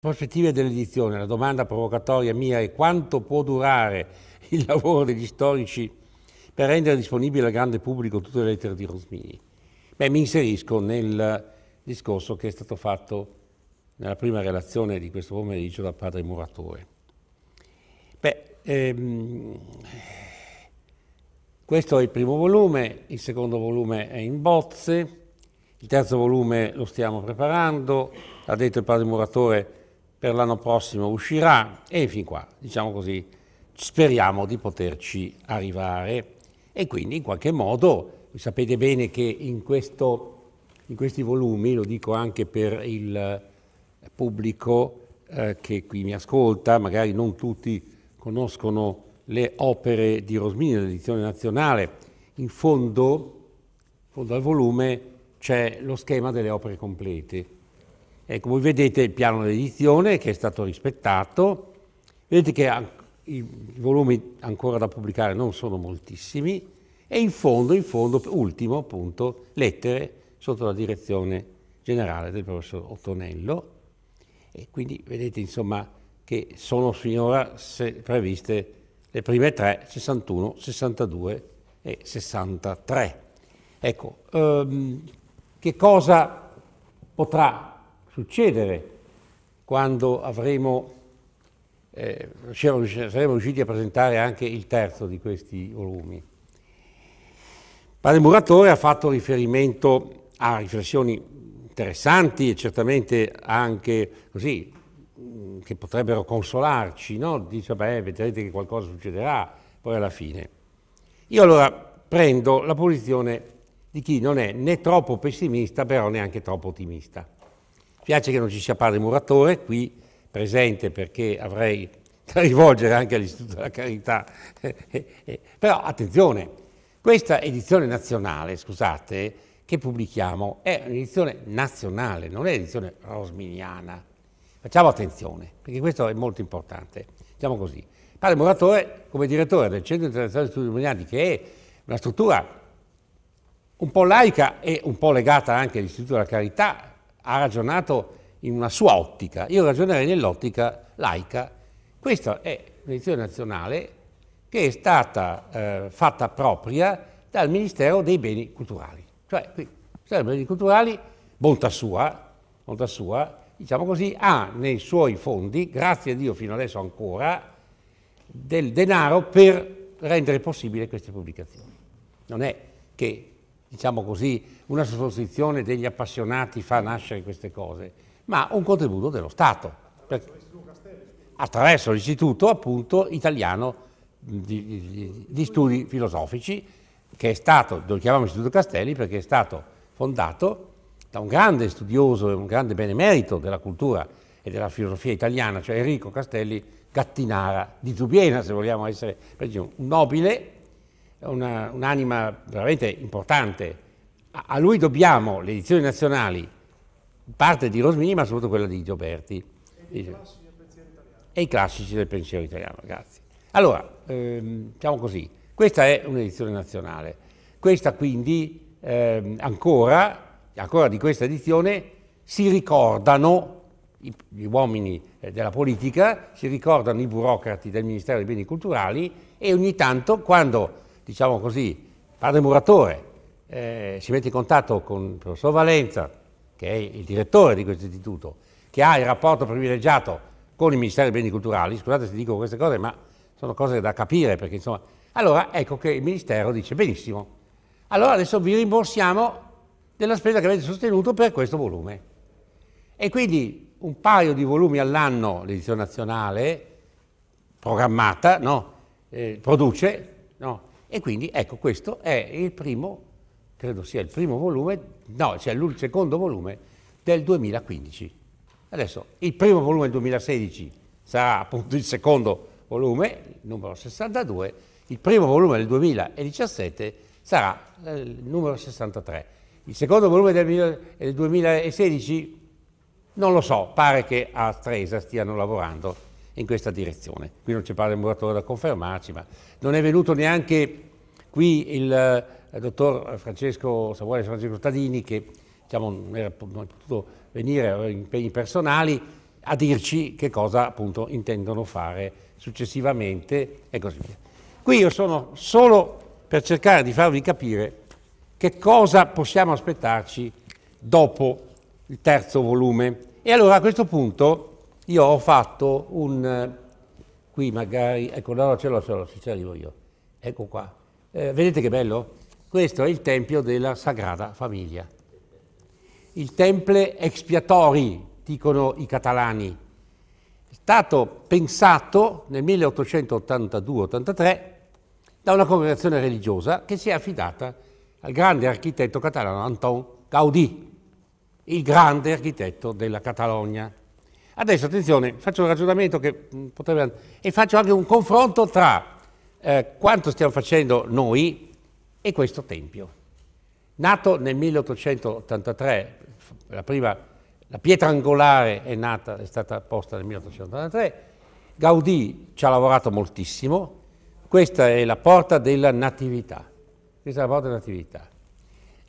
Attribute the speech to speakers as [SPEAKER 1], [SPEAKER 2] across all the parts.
[SPEAKER 1] Prospettive dell'edizione, la domanda provocatoria mia è quanto può durare il lavoro degli storici per rendere disponibile al grande pubblico tutte le lettere di Rosmini? Beh, mi inserisco nel discorso che è stato fatto nella prima relazione di questo pomeriggio da padre Muratore. Beh, ehm, questo è il primo volume, il secondo volume è in bozze, il terzo volume lo stiamo preparando, ha detto il padre Muratore per l'anno prossimo uscirà e fin qua, diciamo così, speriamo di poterci arrivare e quindi in qualche modo sapete bene che in, questo, in questi volumi, lo dico anche per il pubblico eh, che qui mi ascolta, magari non tutti conoscono le opere di Rosmini dell'edizione nazionale, in fondo, in fondo al volume c'è lo schema delle opere complete eh, come vedete il piano d'edizione che è stato rispettato, vedete che i volumi ancora da pubblicare non sono moltissimi e in fondo, in fondo, ultimo appunto, lettere sotto la direzione generale del professor Ottonello e quindi vedete insomma che sono finora previste le prime tre, 61, 62 e 63. Ecco, ehm, che cosa potrà succedere quando avremo, eh, saremo riusciti a presentare anche il terzo di questi volumi. Padre Muratore ha fatto riferimento a riflessioni interessanti e certamente anche così, che potrebbero consolarci, no? Dice, beh, vedrete che qualcosa succederà poi alla fine. Io allora prendo la posizione di chi non è né troppo pessimista, però neanche troppo ottimista piace che non ci sia padre Muratore qui presente perché avrei da rivolgere anche all'Istituto della Carità. Però attenzione, questa edizione nazionale, scusate, che pubblichiamo è un'edizione nazionale, non è edizione rosminiana. Facciamo attenzione, perché questo è molto importante. Diciamo così. Padre Muratore, come direttore del Centro Internazionale di Studi Dominiani, che è una struttura un po' laica e un po' legata anche all'Istituto della Carità, ha ragionato in una sua ottica, io ragionerei nell'ottica laica. Questa è un'edizione nazionale che è stata eh, fatta propria dal Ministero dei Beni Culturali. Cioè, qui, il Ministero dei Beni Culturali, bontà sua, bontà sua, diciamo così, ha nei suoi fondi, grazie a Dio fino adesso ancora, del denaro per rendere possibile queste pubblicazioni. Non è che diciamo così, una sostituzione degli appassionati fa nascere queste cose, ma un contributo dello Stato. Attraverso, attraverso l'Istituto appunto italiano di, di, di, studi filosofici, che è stato, lo chiamiamo Istituto Castelli perché è stato fondato da un grande studioso e un grande benemerito della cultura e della filosofia italiana, cioè Enrico Castelli Gattinara di Zubiena, se vogliamo essere un nobile un'anima veramente importante. A, a, lui dobbiamo le edizioni nazionali, parte di Rosmini ma soprattutto quella di Gioberti. E, i classici del pensiero italiano. E i classici del pensiero italiano, grazie. Allora, ehm, diciamo così, questa è un'edizione nazionale. Questa quindi ehm, ancora, ancora di questa edizione si ricordano gli uomini eh, della politica, si ricordano i burocrati del Ministero dei Beni Culturali e ogni tanto quando diciamo così, padre muratore, eh, si mette in contatto con il professor Valenza, che è il direttore di questo istituto, che ha il rapporto privilegiato con il Ministero dei Beni Culturali, scusate se dico queste cose, ma sono cose da capire, perché insomma... Allora ecco che il Ministero dice benissimo, allora adesso vi rimborsiamo della spesa che avete sostenuto per questo volume. E quindi un paio di volumi all'anno l'edizione nazionale, programmata, no? eh, produce, no? E quindi ecco questo è il primo, credo sia il primo volume, no, cioè il secondo volume del 2015. Adesso il primo volume del 2016 sarà appunto il secondo volume, numero 62, il primo volume del 2017 sarà eh, il numero 63. Il secondo volume del 2016 eh, non lo so, pare che a Stresa stiano lavorando in questa direzione. Qui non c'è padre Muratore da confermarci, ma non è venuto neanche qui il eh, dottor Francesco Samuele Francesco Tadini, che diciamo, non era potuto venire, aveva impegni personali, a dirci che cosa appunto intendono fare successivamente e così via. Qui io sono solo per cercare di farvi capire che cosa possiamo aspettarci dopo il terzo volume. E allora a questo punto io ho fatto un, eh, qui magari, ecco no, ce l'ho, ce l'ho, ci arrivo io, ecco qua. Eh, vedete che bello? Questo è il Tempio della Sagrada Famiglia. Il Temple Expiatori, dicono i catalani. È stato pensato nel 1882-83 da una congregazione religiosa che si è affidata al grande architetto catalano Anton Gaudí, il grande architetto della Catalogna. Adesso attenzione, faccio un ragionamento che mm, potrebbe... e faccio anche un confronto tra eh, quanto stiamo facendo noi e questo Tempio. Nato nel 1883, la, prima, la pietra angolare è, nata, è stata posta nel 1883, Gaudì ci ha lavorato moltissimo, questa è la porta della natività, questa è la porta della natività.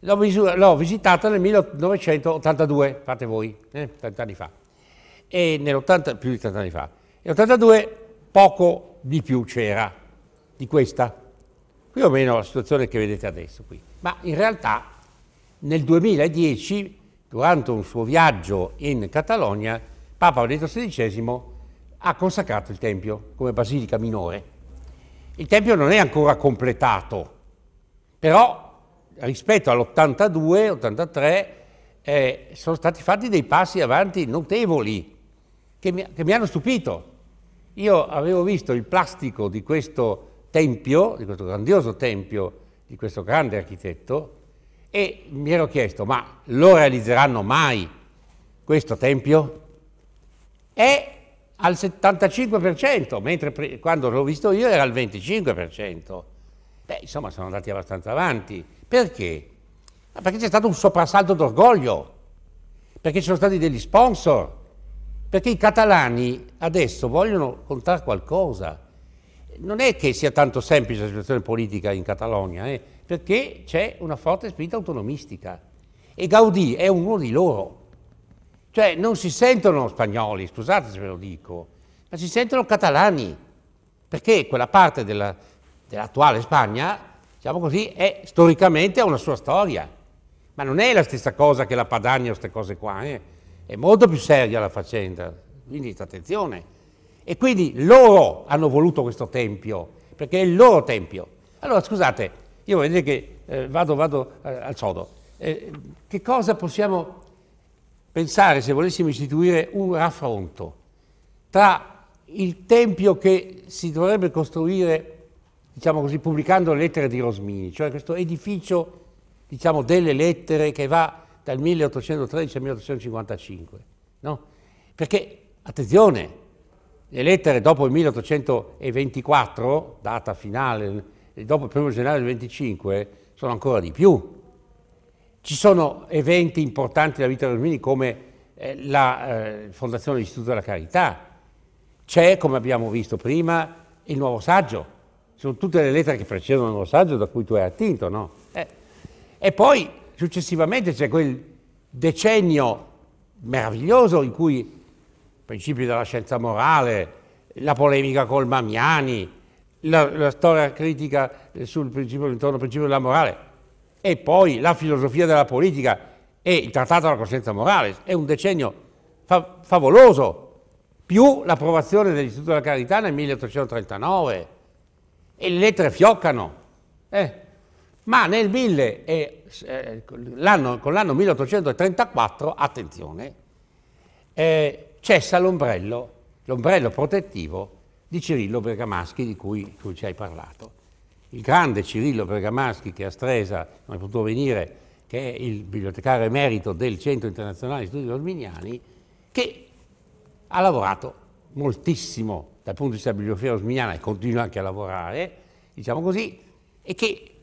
[SPEAKER 1] L'ho, visitata nel 1982, fate voi, eh, 30 anni fa e nell'80, più di 30 anni fa, nell'82 poco di più c'era di questa, più o meno la situazione che vedete adesso qui. Ma in realtà nel 2010, durante un suo viaggio in Catalogna, Papa Benedetto XVI ha consacrato il Tempio come basilica minore. Il Tempio non è ancora completato, però rispetto all'82-83 eh, sono stati fatti dei passi avanti notevoli che mi, che mi hanno stupito. Io avevo visto il plastico di questo tempio, di questo grandioso tempio, di questo grande architetto, e mi ero chiesto, ma lo realizzeranno mai questo tempio? È al 75%, mentre quando l'ho visto io era al 25%. Beh, insomma, sono andati abbastanza avanti. Perché? Perché c'è stato un soprassalto d'orgoglio, perché ci sono stati degli sponsor, perché i catalani adesso vogliono contare qualcosa. Non è che sia tanto semplice la situazione politica in Catalogna, eh, perché c'è una forte spinta autonomistica. E Gaudì è uno di loro. Cioè non si sentono spagnoli, scusate se ve lo dico, ma si sentono catalani, perché quella parte dell'attuale Spagna, diciamo così, è, storicamente ha una sua storia. Ma non è la stessa cosa che la Padania o queste cose qua, eh. È molto più seria la faccenda, quindi attenzione. E quindi loro hanno voluto questo tempio, perché è il loro tempio. Allora, scusate, io vedete che eh, vado, vado eh, al sodo. Eh, che cosa possiamo pensare se volessimo istituire un raffronto tra il tempio che si dovrebbe costruire, diciamo così, pubblicando le lettere di Rosmini, cioè questo edificio, diciamo, delle lettere che va dal 1813 al 1855. No? Perché, attenzione, le lettere dopo il 1824, data finale, dopo il primo gennaio del 25, sono ancora di più. Ci sono eventi importanti della vita Rosmini come eh, la eh, fondazione dell'Istituto della Carità, c'è, come abbiamo visto prima, il nuovo saggio. Sono tutte le lettere che precedono il nuovo saggio da cui tu hai attinto, no? Eh. E poi Successivamente c'è quel decennio meraviglioso in cui i principi della scienza morale, la polemica col Mamiani, la, la storia critica sul principio, intorno al principio della morale e poi la filosofia della politica e il trattato della coscienza morale. È un decennio fa favoloso, più l'approvazione dell'Istituto della Carità nel 1839. E le lettere fioccano. Eh ma nel 1000 e, eh, con l'anno 1834, attenzione, eh, cessa l'ombrello, l'ombrello protettivo di Cirillo Bergamaschi di cui tu ci hai parlato. Il grande Cirillo Bergamaschi che a Stresa non è potuto venire, che è il bibliotecario emerito del Centro Internazionale di Studi Rosmignani, che ha lavorato moltissimo dal punto di vista della bibliografia rosmignana e continua anche a lavorare, diciamo così, e che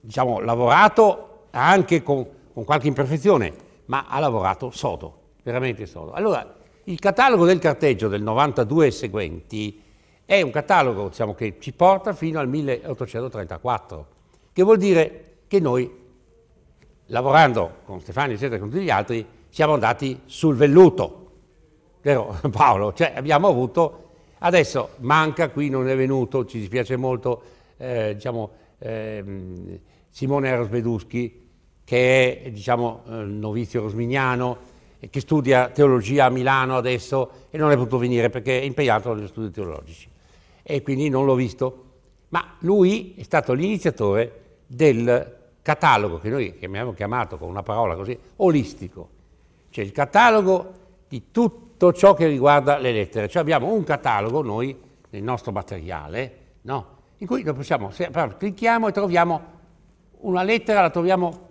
[SPEAKER 1] diciamo, lavorato anche con, con qualche imperfezione, ma ha lavorato sodo, veramente sodo. Allora, il catalogo del carteggio del 92 e seguenti è un catalogo diciamo, che ci porta fino al 1834, che vuol dire che noi, lavorando con Stefani e con tutti gli altri, siamo andati sul velluto, vero Paolo? Cioè abbiamo avuto, adesso manca, qui non è venuto, ci dispiace molto, eh, diciamo, eh, Simone Erosbeduschi, che è diciamo, eh, novizio rosmignano, che studia teologia a Milano adesso e non è potuto venire perché è impegnato negli studi teologici. E quindi non l'ho visto. Ma lui è stato l'iniziatore del catalogo che noi abbiamo chiamato con una parola così olistico, cioè il catalogo di tutto ciò che riguarda le lettere. Cioè abbiamo un catalogo noi nel nostro materiale, no? in cui noi possiamo, se, però, clicchiamo e troviamo una lettera la troviamo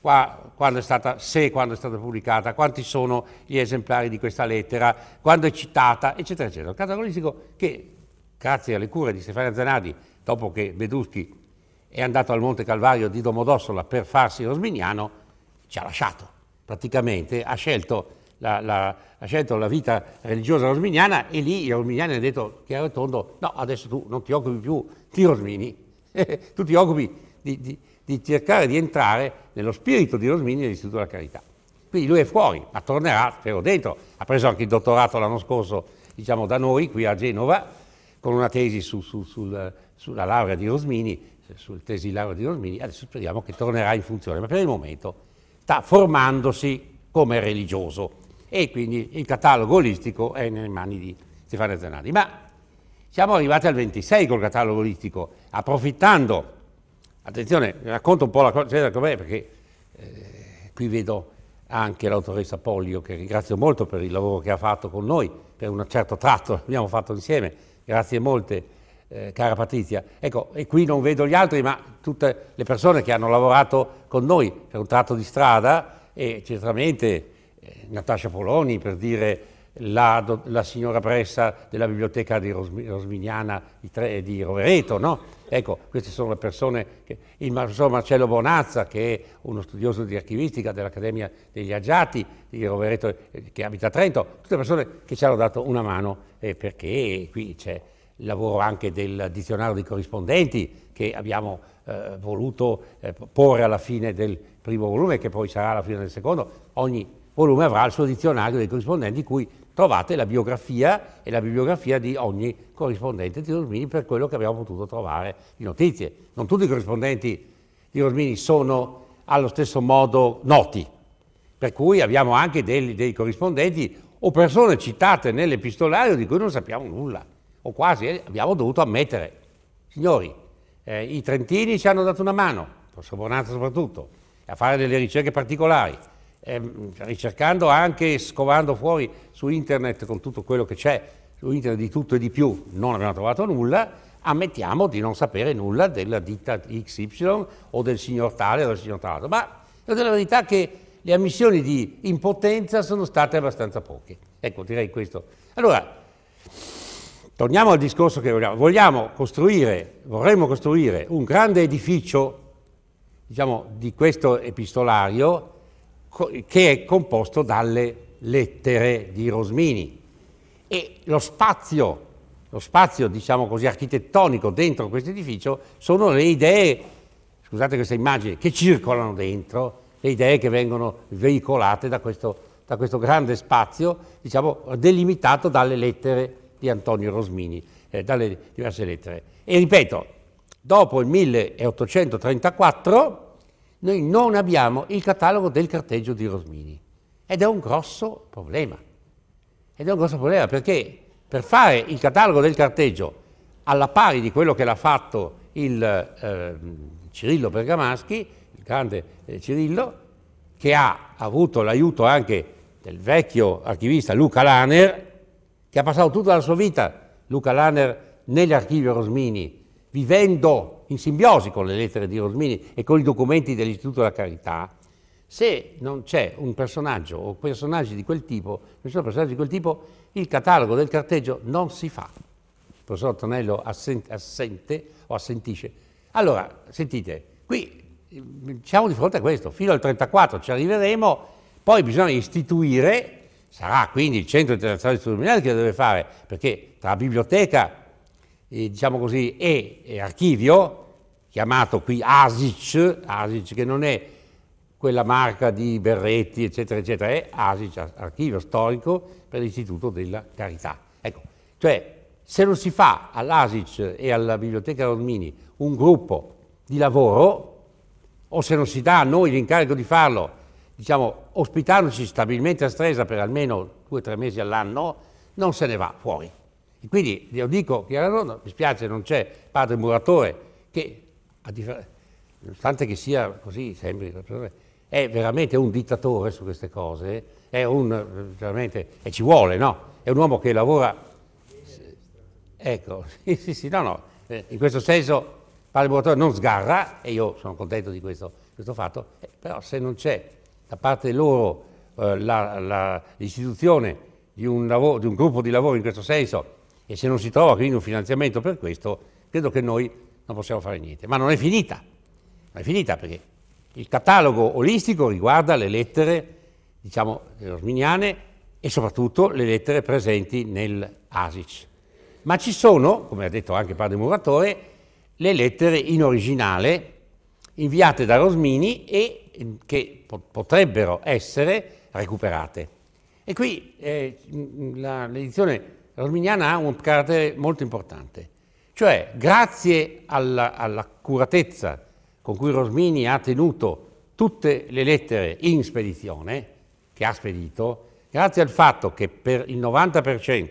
[SPEAKER 1] qua, quando è stata, se quando è stata pubblicata, quanti sono gli esemplari di questa lettera, quando è citata, eccetera, eccetera. Un caso che, grazie alle cure di Stefania Zanardi, dopo che Beduschi è andato al Monte Calvario di Domodossola per farsi rosminiano, ci ha lasciato, praticamente ha scelto la, la, ha scelto la vita religiosa rosminiana e lì i rosminiani hanno detto chiaro e tondo, no, adesso tu non ti occupi più di rosmini, tu ti occupi di, di di cercare di entrare nello spirito di Rosmini e dell'Istituto della Carità. Quindi lui è fuori, ma tornerà, spero, dentro. Ha preso anche il dottorato l'anno scorso, diciamo, da noi, qui a Genova, con una tesi su, su, sul, sulla laurea di Rosmini, sul tesi laurea di Rosmini. Adesso speriamo che tornerà in funzione, ma per il momento sta formandosi come religioso. E quindi il catalogo olistico è nelle mani di Stefano Zanardi. Ma siamo arrivati al 26 col catalogo olistico, approfittando Attenzione, racconto un po' la cosa cioè, com'è perché eh, qui vedo anche l'autoressa Pollio che ringrazio molto per il lavoro che ha fatto con noi, per un certo tratto l'abbiamo fatto insieme, grazie molte eh, cara Patrizia. Ecco, e qui non vedo gli altri ma tutte le persone che hanno lavorato con noi per un tratto di strada e certamente eh, Natascia Poloni per dire la, la signora Pressa della biblioteca di Rosmignana di, Tre, di Rovereto, no? Ecco, queste sono le persone, che, il professor Marcello Bonazza, che è uno studioso di archivistica dell'Accademia degli Agiati di Rovereto, eh, che abita a Trento, tutte persone che ci hanno dato una mano, eh, perché qui c'è il lavoro anche del dizionario dei corrispondenti che abbiamo eh, voluto eh, porre alla fine del primo volume, che poi sarà alla fine del secondo. Ogni volume avrà il suo dizionario dei corrispondenti, cui trovate la biografia e la bibliografia di ogni corrispondente di Rosmini per quello che abbiamo potuto trovare di notizie. Non tutti i corrispondenti di Rosmini sono allo stesso modo noti, per cui abbiamo anche dei, dei corrispondenti o persone citate nell'epistolario di cui non sappiamo nulla, o quasi eh, abbiamo dovuto ammettere. Signori, eh, i trentini ci hanno dato una mano, con Bonanza soprattutto, a fare delle ricerche particolari ehm, ricercando anche, scovando fuori su internet con tutto quello che c'è, su internet di tutto e di più, non abbiamo trovato nulla, ammettiamo di non sapere nulla della ditta XY o del signor tale o del signor tale, ma è della verità che le ammissioni di impotenza sono state abbastanza poche. Ecco, direi questo. Allora, torniamo al discorso che vogliamo. Vogliamo costruire, vorremmo costruire un grande edificio, diciamo, di questo epistolario, che è composto dalle lettere di Rosmini. E lo spazio, lo spazio diciamo così, architettonico dentro questo edificio sono le idee, scusate questa immagine, che circolano dentro, le idee che vengono veicolate da questo, da questo grande spazio, diciamo, delimitato dalle lettere di Antonio Rosmini, eh, dalle diverse lettere. E ripeto, dopo il 1834 noi non abbiamo il catalogo del carteggio di Rosmini. Ed è un grosso problema. Ed è un grosso problema perché per fare il catalogo del carteggio alla pari di quello che l'ha fatto il eh, Cirillo Bergamaschi, il grande eh, Cirillo, che ha avuto l'aiuto anche del vecchio archivista Luca Laner, che ha passato tutta la sua vita, Luca Laner, negli archivi Rosmini, vivendo in simbiosi con le lettere di Rosmini e con i documenti dell'Istituto della Carità, se non c'è un personaggio o personaggi di quel tipo, di quel tipo, il catalogo del carteggio non si fa. Il professor Tonello assente, assente o assentisce. Allora, sentite, qui mm, siamo di fronte a questo, fino al 34 ci arriveremo, poi bisogna istituire, sarà quindi il Centro Internazionale di Studi Criminali che lo deve fare, perché tra biblioteca, eh, diciamo così, e, e archivio chiamato qui Asic, Asic che non è quella marca di berretti, eccetera, eccetera, è Asic, archivio storico per l'Istituto della Carità. Ecco, cioè se non si fa all'Asic e alla Biblioteca Romini un gruppo di lavoro, o se non si dà a noi l'incarico di farlo, diciamo, ospitandoci stabilmente a Stresa per almeno due o tre mesi all'anno, non se ne va fuori. E quindi io dico chiaramente, mi spiace non c'è padre Muratore che nonostante che sia così, sembri, è veramente un dittatore su queste cose, è un, e ci vuole, no? È un uomo che lavora, ecco, sì, sì, sì, no, no, eh, in questo senso Padre Boratore non sgarra, e io sono contento di questo, questo fatto, eh, però se non c'è da parte loro eh, l'istituzione di di un gruppo di lavoro in questo senso, e se non si trova quindi un finanziamento per questo, credo che noi non possiamo fare niente. Ma non è finita, non è finita perché il catalogo olistico riguarda le lettere, diciamo, rosminiane e soprattutto le lettere presenti nell'Asic. Ma ci sono, come ha detto anche padre Muratore, le lettere in originale inviate da Rosmini e mm, che potrebbero essere recuperate. E qui eh, mm, mm, l'edizione rosminiana ha un carattere molto importante. Cioè, grazie all'accuratezza alla con cui Rosmini ha tenuto tutte le lettere in spedizione, che ha spedito, grazie al fatto che per il 90%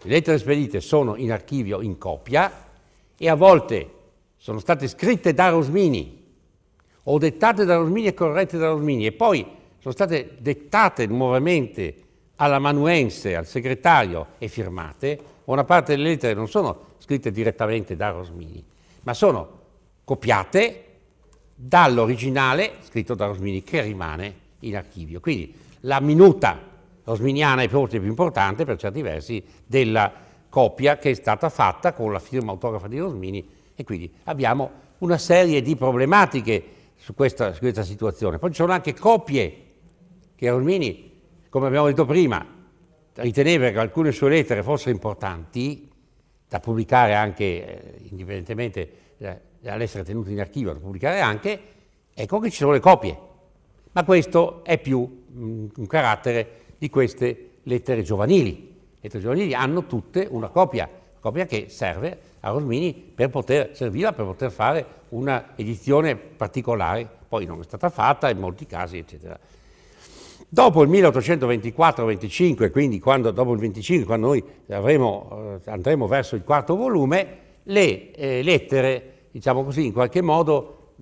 [SPEAKER 1] le lettere spedite sono in archivio in copia e a volte sono state scritte da Rosmini o dettate da Rosmini e corrette da Rosmini e poi sono state dettate nuovamente all'amanuense, al segretario e firmate. una parte delle lettere non sono scritte direttamente da Rosmini, ma sono copiate dall'originale scritto da Rosmini che rimane in archivio. Quindi la minuta rosminiana è forse più importante per certi versi della copia che è stata fatta con la firma autografa di Rosmini e quindi abbiamo una serie di problematiche su questa, su questa situazione. Poi ci sono anche copie che Rosmini, come abbiamo detto prima, riteneva che alcune sue lettere fossero importanti, da pubblicare anche, eh, indipendentemente dall'essere tenuto in archivio, da pubblicare anche, ecco che ci sono le copie. Ma questo è più mh, mm, un carattere di queste lettere giovanili. Le lettere giovanili hanno tutte una copia, copia che serve a Rosmini per poter, serviva per poter fare una edizione particolare, poi non è stata fatta in molti casi, eccetera. Dopo il 1824-25, quindi quando, dopo il 25, quando noi avremo, eh, andremo verso il quarto volume, le eh, lettere, diciamo così, in qualche modo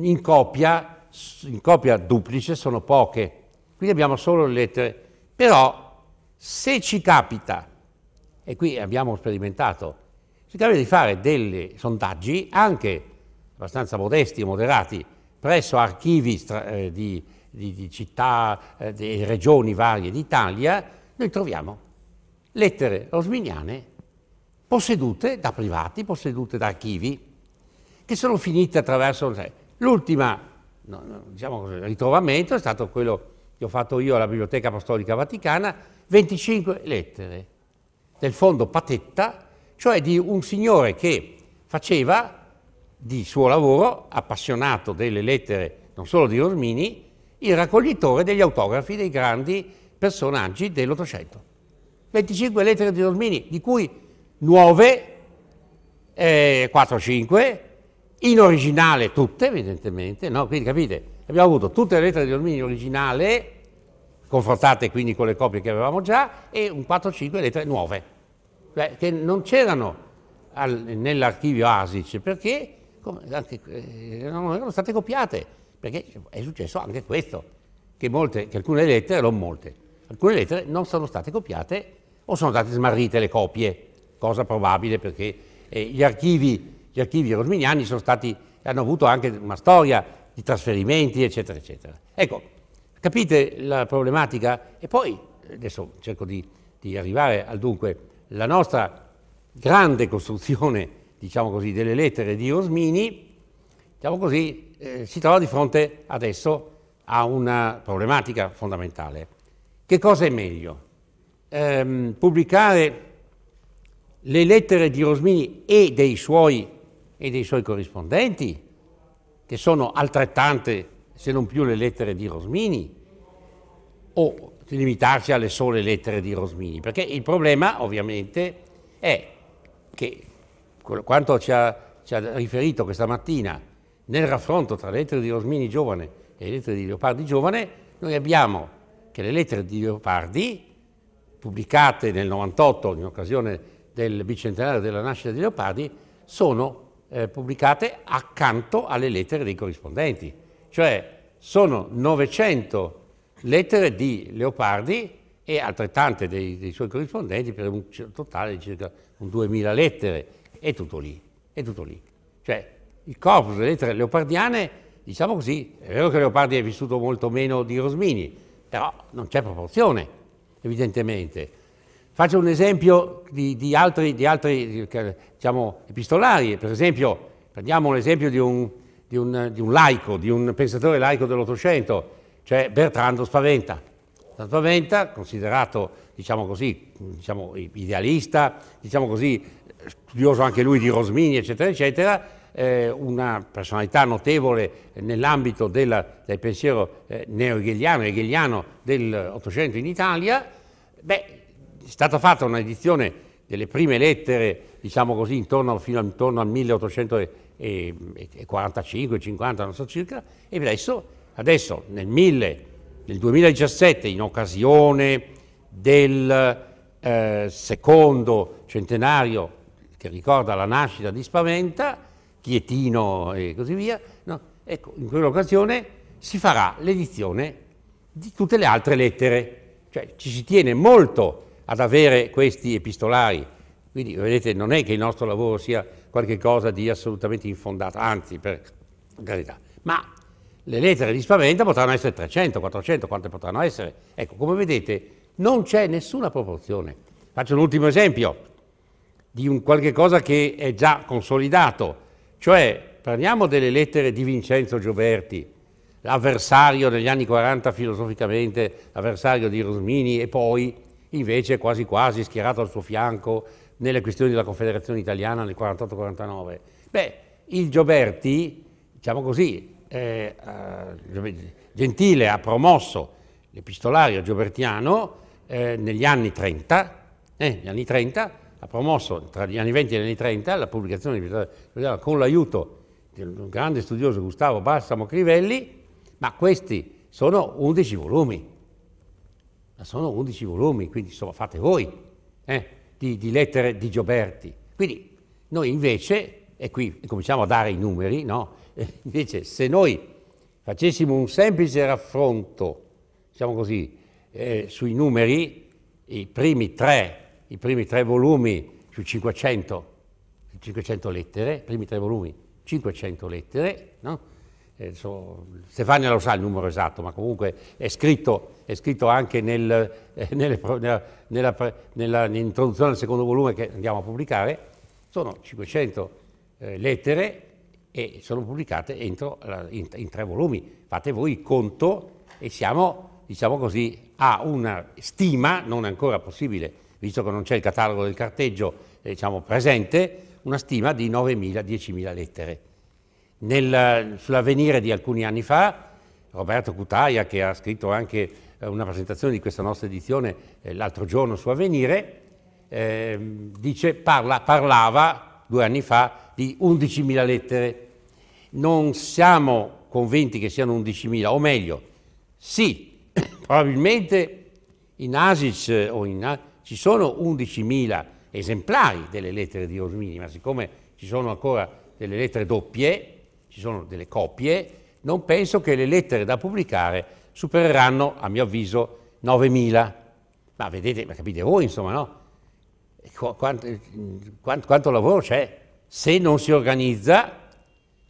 [SPEAKER 1] in copia, in copia duplice sono poche. Quindi abbiamo solo le lettere. Però se ci capita, e qui abbiamo sperimentato, ci capita di fare dei sondaggi anche abbastanza modesti e moderati presso archivi eh, di di, di città, eh, di regioni varie d'Italia, noi troviamo lettere rosminiane possedute da privati, possedute da archivi, che sono finite attraverso... L'ultima, diciamo, ritrovamento è stato quello che ho fatto io alla Biblioteca Apostolica Vaticana, 25 lettere del fondo Patetta, cioè di un signore che faceva di suo lavoro, appassionato delle lettere non solo di Rosmini, il raccoglitore degli autografi dei grandi personaggi dell'Ottocento. 25 lettere di Dormini, di cui 9, eh, 4, 5, in originale tutte evidentemente, no? quindi capite, abbiamo avuto tutte le lettere di Dormini in originale, confrontate quindi con le copie che avevamo già, e un 4-5 lettere nuove, cioè, che non c'erano nell'archivio ASIC perché come, anche, eh, non erano state copiate perché è successo anche questo, che, molte, che alcune lettere, non molte, alcune lettere non sono state copiate o sono state smarrite le copie, cosa probabile perché eh, gli archivi, gli archivi rosmignani sono stati, hanno avuto anche una storia di trasferimenti, eccetera, eccetera. Ecco, capite la problematica? E poi, adesso cerco di, di arrivare al dunque, la nostra grande costruzione, diciamo così, delle lettere di Osmini, diciamo così, eh, si trova di fronte adesso a una problematica fondamentale. Che cosa è meglio? Ehm, pubblicare le lettere di Rosmini e dei suoi, e dei suoi corrispondenti, che sono altrettante, se non più, le lettere di Rosmini, o limitarsi alle sole lettere di Rosmini, perché il problema ovviamente è che quanto ci ha, ci ha riferito questa mattina nel raffronto tra le lettere di Rosmini giovane e le lettere di Leopardi giovane, noi abbiamo che le lettere di Leopardi, pubblicate nel 98 in occasione del bicentenario della nascita di Leopardi, sono eh, pubblicate accanto alle lettere dei corrispondenti, cioè sono 900 lettere di Leopardi e altrettante dei, dei suoi corrispondenti per un totale di circa 2000 lettere, è tutto lì, è tutto lì. Cioè, il corpus delle lettere leopardiane, diciamo così, è vero che Leopardi è vissuto molto meno di Rosmini, però non c'è proporzione, evidentemente. Faccio un esempio di, di altri, di altri diciamo, epistolari, per esempio, prendiamo l'esempio di un, di, di un laico, di un pensatore laico dell'Ottocento, cioè Bertrando Spaventa. Spaventa, considerato, diciamo così, diciamo, idealista, diciamo così, studioso anche lui di Rosmini, eccetera, eccetera, eh, una personalità notevole nell'ambito del pensiero eh, neo-hegeliano, hegeliano dell'Ottocento in Italia, beh, è stata fatta un'edizione delle prime lettere, diciamo così, intorno, fino, intorno al 1845-50, non so circa, e adesso, adesso nel, 1000, nel 2017, in occasione del eh, secondo centenario che ricorda la nascita di Spaventa, Tietino e così via, no? ecco, in quell'occasione si farà l'edizione di tutte le altre lettere, cioè ci si tiene molto ad avere questi epistolari, quindi vedete non è che il nostro lavoro sia qualcosa di assolutamente infondato, anzi per carità, ma le lettere di spaventa potranno essere 300, 400, quante potranno essere. Ecco, come vedete non c'è nessuna proporzione. Faccio un ultimo esempio di un qualche cosa che è già consolidato, cioè, parliamo delle lettere di Vincenzo Gioberti, avversario negli anni 40 filosoficamente, avversario di Rosmini e poi invece quasi quasi schierato al suo fianco nelle questioni della Confederazione Italiana nel 48-49. Beh, il Gioberti, diciamo così, eh, eh, Gentile ha promosso l'epistolario giobertiano eh, negli anni 30, eh, negli anni 30 ha promosso tra gli anni 20 e gli anni 30 la pubblicazione di Pietro con l'aiuto del grande studioso Gustavo Bassamo Crivelli, ma questi sono 11 volumi, Ma sono 11 volumi, quindi insomma fate voi, eh, di, di, lettere di Gioberti. Quindi noi invece, e qui cominciamo a dare i numeri, no? Eh, invece se noi facessimo un semplice raffronto, diciamo così, eh, sui numeri, i primi tre i primi tre volumi su 500, 500 lettere, i primi tre volumi, 500 lettere, no? Eh, so, Stefania lo sa il numero esatto, ma comunque è scritto, è scritto anche nel, eh, nelle, nella, nella, nell'introduzione al secondo volume che andiamo a pubblicare, sono 500 eh, lettere e sono pubblicate entro, in, in, tre volumi. Fate voi il conto e siamo, diciamo così, a una stima, non ancora possibile visto che non c'è il catalogo del carteggio eh, diciamo, presente, una stima di 9.000-10.000 lettere. sull'avvenire di alcuni anni fa, Roberto Cutaia, che ha scritto anche eh, una presentazione di questa nostra edizione eh, l'altro giorno su Avvenire, eh, dice, parla, parlava due anni fa di 11.000 lettere. Non siamo convinti che siano 11.000, o meglio, sì, probabilmente in ASIS eh, o in, ci sono 11.000 esemplari delle lettere di Rosmini, ma siccome ci sono ancora delle lettere doppie, ci sono delle copie, non penso che le lettere da pubblicare supereranno, a mio avviso, 9.000. Ma vedete, ma capite voi, insomma, no? Quanto, quanto, quanto lavoro c'è se non si organizza,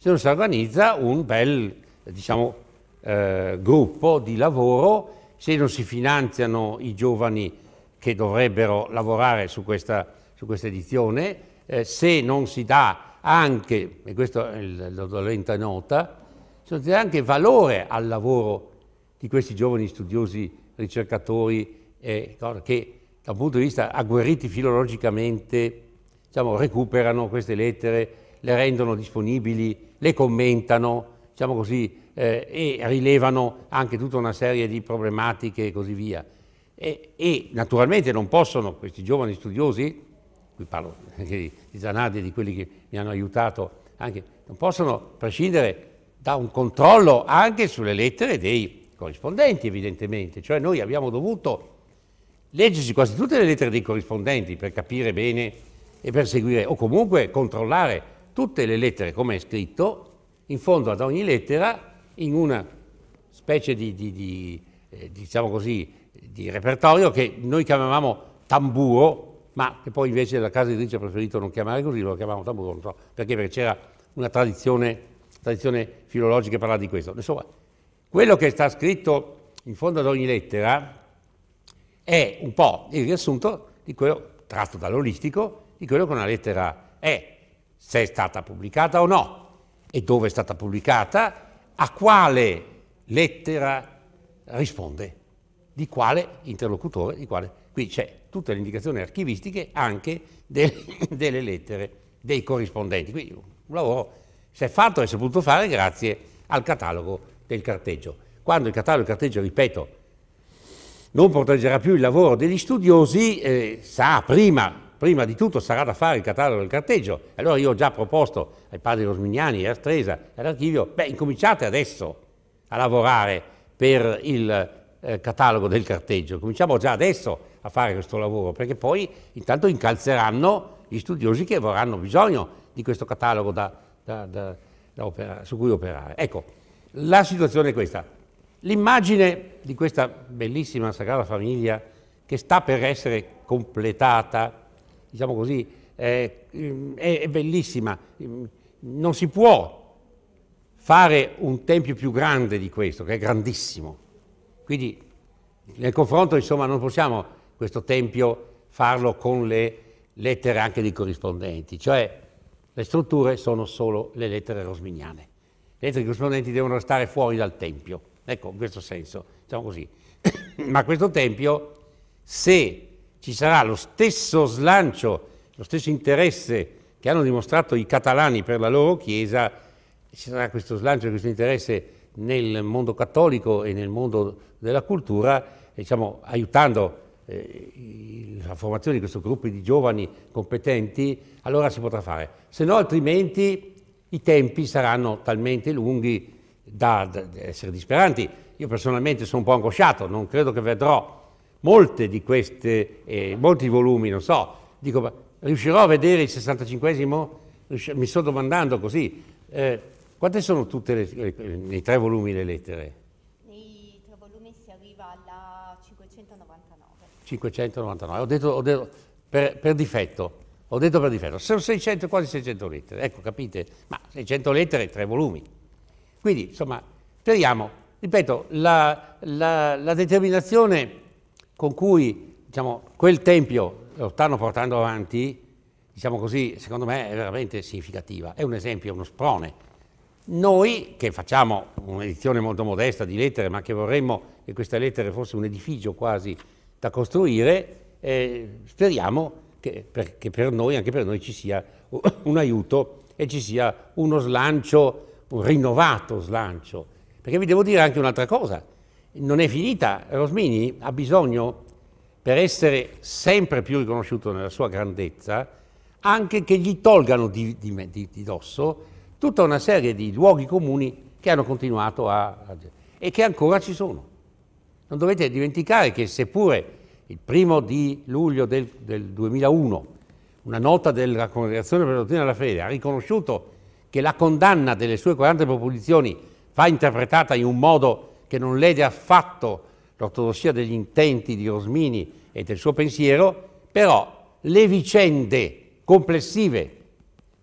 [SPEAKER 1] non si organizza un bel diciamo, eh, gruppo di lavoro, se non si finanziano i giovani che dovrebbero lavorare su questa, su questa edizione, eh, se non si dà anche, e questo è la dolenta nota, se non si dà anche valore al lavoro di questi giovani studiosi, ricercatori, eh, che da un punto di vista agguerriti filologicamente diciamo, recuperano queste lettere, le rendono disponibili, le commentano, diciamo così, eh, e rilevano anche tutta una serie di problematiche e così via. E, e, naturalmente non possono questi giovani studiosi, qui parlo anche di, di Zanardi e di quelli che mi hanno aiutato, anche, non possono prescindere da un controllo anche sulle lettere dei corrispondenti evidentemente, cioè noi abbiamo dovuto leggersi quasi tutte le lettere dei corrispondenti per capire bene e per seguire o comunque controllare tutte le lettere come è scritto, in fondo ad ogni lettera in una specie di, di, di eh, diciamo così, di repertorio che noi chiamavamo tamburo, ma che poi invece la casa editrice ha preferito non chiamare così, lo chiamavamo tamburo, non so perché, perché c'era una tradizione, tradizione filologica che parlava di questo. Insomma, quello che sta scritto in fondo ad ogni lettera è un po' il riassunto di quello tratto dall'olistico di quello che una lettera è, se è stata pubblicata o no, e dove è stata pubblicata, a quale lettera risponde di quale interlocutore, di quale... Qui c'è tutte le indicazioni archivistiche anche del, delle lettere dei corrispondenti. Quindi un lavoro si è fatto e si è potuto fare grazie al catalogo del carteggio. Quando il catalogo del carteggio, ripeto, non proteggerà più il lavoro degli studiosi, eh, sa prima prima di tutto sarà da fare il catalogo del carteggio. Allora io ho già proposto ai padri Rosmignani, a Stresa, all'archivio, beh, incominciate adesso a lavorare per il eh, catalogo del carteggio. Cominciamo già adesso a fare questo lavoro, perché poi intanto incalzeranno gli studiosi che avranno bisogno di questo catalogo da, da, da, opera, su cui operare. Ecco, la situazione è questa. L'immagine di questa bellissima Sagrada Famiglia che sta per essere completata, diciamo così, è, è, è bellissima. Non si può fare un tempio più grande di questo, che è grandissimo quindi nel confronto insomma non possiamo questo tempio farlo con le lettere anche dei corrispondenti, cioè le strutture sono solo le lettere rosminiane. Le lettere corrispondenti devono restare fuori dal tempio, ecco in questo senso, diciamo così. Ma questo tempio, se ci sarà lo stesso slancio, lo stesso interesse che hanno dimostrato i catalani per la loro chiesa, ci sarà questo slancio questo interesse nel mondo cattolico e nel mondo della cultura, diciamo, aiutando eh, la formazione di questo gruppo di giovani competenti, allora si potrà fare. Se no altrimenti i tempi saranno talmente lunghi da, da essere disperanti. Io personalmente sono un po' angosciato, non credo che vedrò molte di queste, eh, molti volumi, non so. Dico, riuscirò a vedere il 65 Mi sto domandando così. Eh, quante sono tutte le, le, nei tre volumi le lettere? si arriva alla 599. 599, ho detto, ho detto per, per, difetto, ho detto per difetto, sono 600, quasi 600 lettere, ecco capite, ma 600 lettere e tre volumi. Quindi insomma speriamo, ripeto, la, la, la determinazione con cui diciamo, quel tempio lo stanno portando avanti, diciamo così, secondo me è veramente significativa, è un esempio, uno sprone. Noi che facciamo un'edizione molto modesta di lettere, ma che vorremmo e questa lettera è forse un edificio quasi da costruire, eh, speriamo che per, che per, noi, anche per noi, ci sia un aiuto e ci sia uno slancio, un rinnovato slancio. Perché vi devo dire anche un'altra cosa, non è finita, Rosmini ha bisogno, per essere sempre più riconosciuto nella sua grandezza, anche che gli tolgano di, di, di, di dosso tutta una serie di luoghi comuni che hanno continuato a, a e che ancora ci sono. Non dovete dimenticare che seppure il primo di luglio del, del 2001 una nota della Congregazione per la dottrina della fede ha riconosciuto che la condanna delle sue 40 proposizioni va interpretata in un modo che non lede affatto l'ortodossia degli intenti di Rosmini e del suo pensiero, però le vicende complessive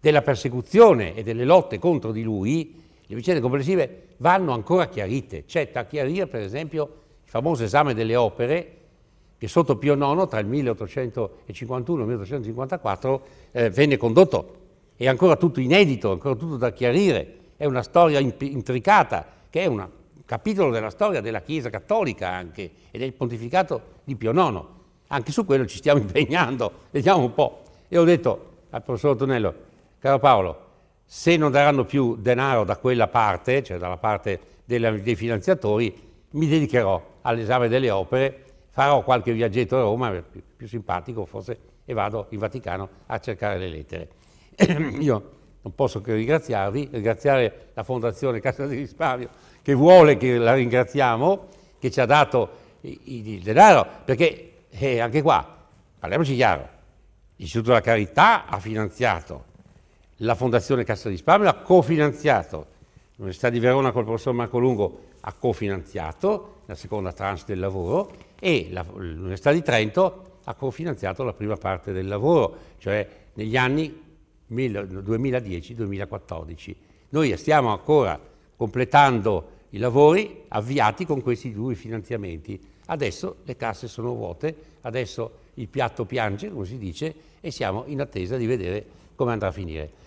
[SPEAKER 1] della persecuzione e delle lotte contro di lui, le vicende complessive vanno ancora chiarite. C'è da chiarire, per esempio, il famoso esame delle opere, che sotto Pio IX, tra il 1851 e il 1854, eh, venne condotto. È ancora tutto inedito, ancora tutto da chiarire. È una storia intricata, che è un capitolo della storia della Chiesa cattolica anche, e del pontificato di Pio IX. Anche su quello ci stiamo impegnando, vediamo un po'. E ho detto al professor Tonello, caro Paolo, se non daranno più denaro da quella parte, cioè dalla parte della, dei finanziatori, mi dedicherò all'esame delle opere, farò qualche viaggetto a Roma, più, più simpatico forse, e vado in Vaticano a cercare le lettere. Io non posso che ringraziarvi, ringraziare la Fondazione Cassa di Risparmio, che vuole che la ringraziamo, che ci ha dato il denaro, perché eh, anche qua, parliamoci chiaro, l'Istituto della Carità ha finanziato, la Fondazione Cassa di Risparmio ha cofinanziato, l'Università di Verona col professor Marco Lungo ha cofinanziato la seconda tranche del lavoro e l'Università di Trento ha cofinanziato la prima parte del lavoro, cioè negli anni 2010-2014. Noi stiamo ancora completando i lavori avviati con questi due finanziamenti. Adesso le casse sono vuote, adesso il piatto piange, come si dice, e siamo in attesa di vedere come andrà a finire.